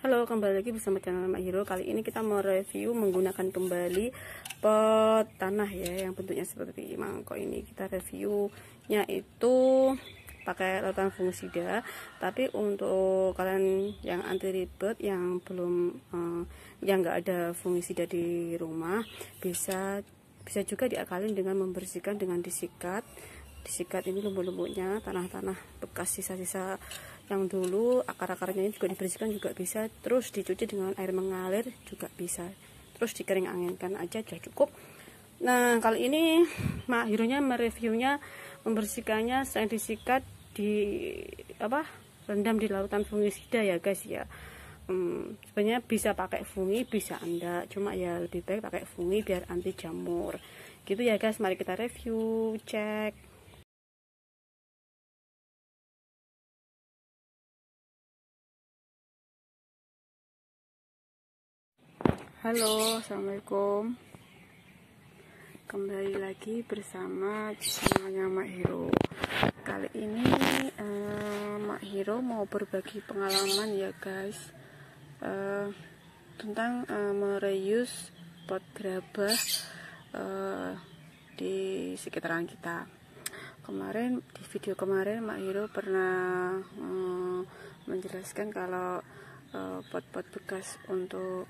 Halo, kembali lagi bersama channel Mak Hero. Kali ini kita mau review menggunakan kembali pot tanah ya yang bentuknya seperti mangkok ini. Kita reviewnya itu pakai rotan fungisida. Tapi untuk kalian yang anti ribet yang belum eh, yang enggak ada fungisida di rumah bisa bisa juga diakalin dengan membersihkan dengan disikat disikat ini lumbu-lumbunya tanah-tanah bekas sisa-sisa yang dulu akar-akarnya ini juga dibersihkan juga bisa terus dicuci dengan air mengalir juga bisa terus dikering anginkan aja sudah cukup nah kali ini mak hirunya mereviewnya membersihkannya saya disikat di apa rendam di lautan fungisida ya guys ya hmm, sebenarnya bisa pakai fungi bisa anda cuma ya lebih baik pakai fungi biar anti jamur gitu ya guys mari kita review cek Halo, Assalamualaikum Kembali lagi bersama channelnya Mak Hero Kali ini uh, Mak Hero mau berbagi pengalaman ya guys uh, Tentang uh, eh, Mereus pot gerabah uh, di sekitaran kita Kemarin, di video kemarin Mak Hero pernah uh, menjelaskan kalau pot-pot uh, pot -pot bekas untuk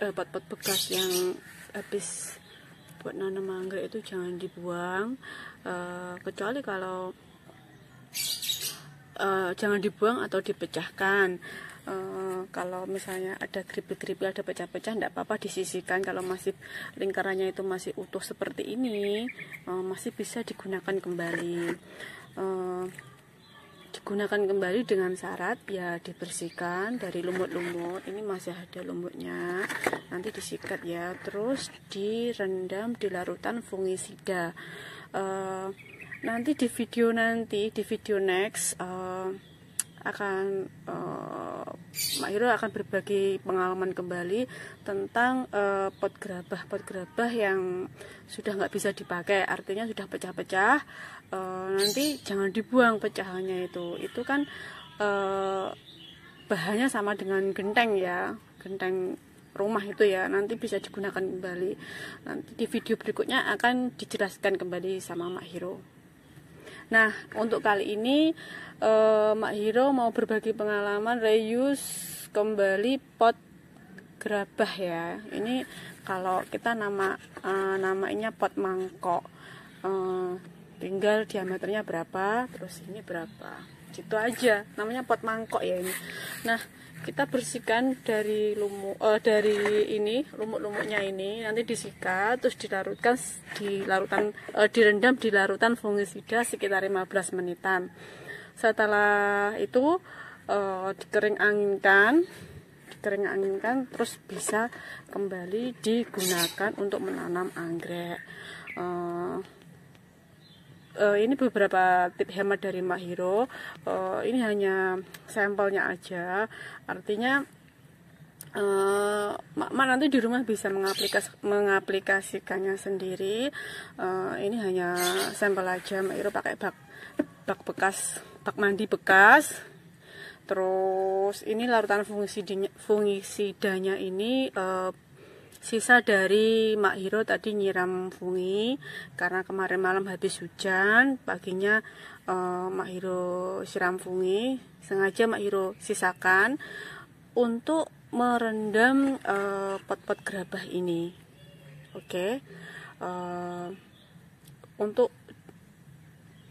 Eh, pot-pot bekas yang habis buat nanam mangga itu jangan dibuang uh, kecuali kalau uh, jangan dibuang atau dipecahkan Uh, kalau misalnya ada keripik-keripik ada pecah-pecah tidak apa-apa disisihkan kalau masih lingkarannya itu masih utuh seperti ini uh, masih bisa digunakan kembali uh, digunakan kembali dengan syarat ya dibersihkan dari lumut-lumut ini masih ada lumutnya nanti disikat ya terus direndam di larutan fungisida uh, nanti di video nanti di video next uh, akan uh, Mak Hiro akan berbagi pengalaman kembali tentang uh, pot gerabah pot gerabah yang sudah nggak bisa dipakai artinya sudah pecah-pecah uh, nanti jangan dibuang pecahannya itu itu kan uh, bahannya sama dengan genteng ya genteng rumah itu ya nanti bisa digunakan kembali nanti di video berikutnya akan dijelaskan kembali sama Mak Hiro Nah, untuk kali ini uh, Mak Hiro mau berbagi pengalaman reuse kembali pot gerabah ya. Ini kalau kita nama uh, namanya pot mangkok. Uh, tinggal diameternya berapa, terus ini berapa. Gitu aja. Namanya pot mangkok ya ini. Nah, kita bersihkan dari lumut uh, eh, dari ini lumut-lumutnya ini nanti disikat terus dilarutkan di larutan uh, eh, direndam di larutan fungisida sekitar 15 menitan. Setelah itu uh, eh, dikering anginkan dikering anginkan terus bisa kembali digunakan untuk menanam anggrek. Uh, uh, ini beberapa tip hemat dari Mahiro. Uh, eh, ini hanya sampelnya aja. Artinya uh, mak, nanti di rumah bisa mengaplikas, mengaplikasikannya sendiri. Uh, ini hanya sampel aja. Mak Hiro pakai bak bak bekas, bak mandi bekas. Terus ini larutan fungisidanya, fungisidanya ini uh, sisa dari Mak Hiro tadi nyiram fungi karena kemarin malam habis hujan paginya uh, Mak Hiro siram fungi sengaja Mak Hiro sisakan untuk merendam pot eh, pot-pot gerabah ini oke okay. uh, eh, untuk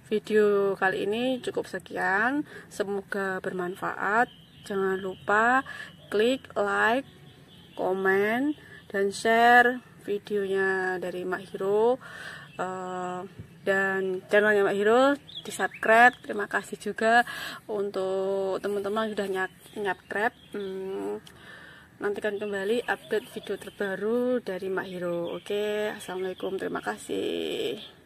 video kali ini cukup sekian semoga bermanfaat jangan lupa klik like komen dan share videonya dari Mak Hiro uh, dan channelnya Mak Hiro di subscribe terima kasih juga untuk teman-teman sudah nyap subscribe hmm, nantikan kembali update video terbaru dari Mak Hiro oke okay, assalamualaikum terima kasih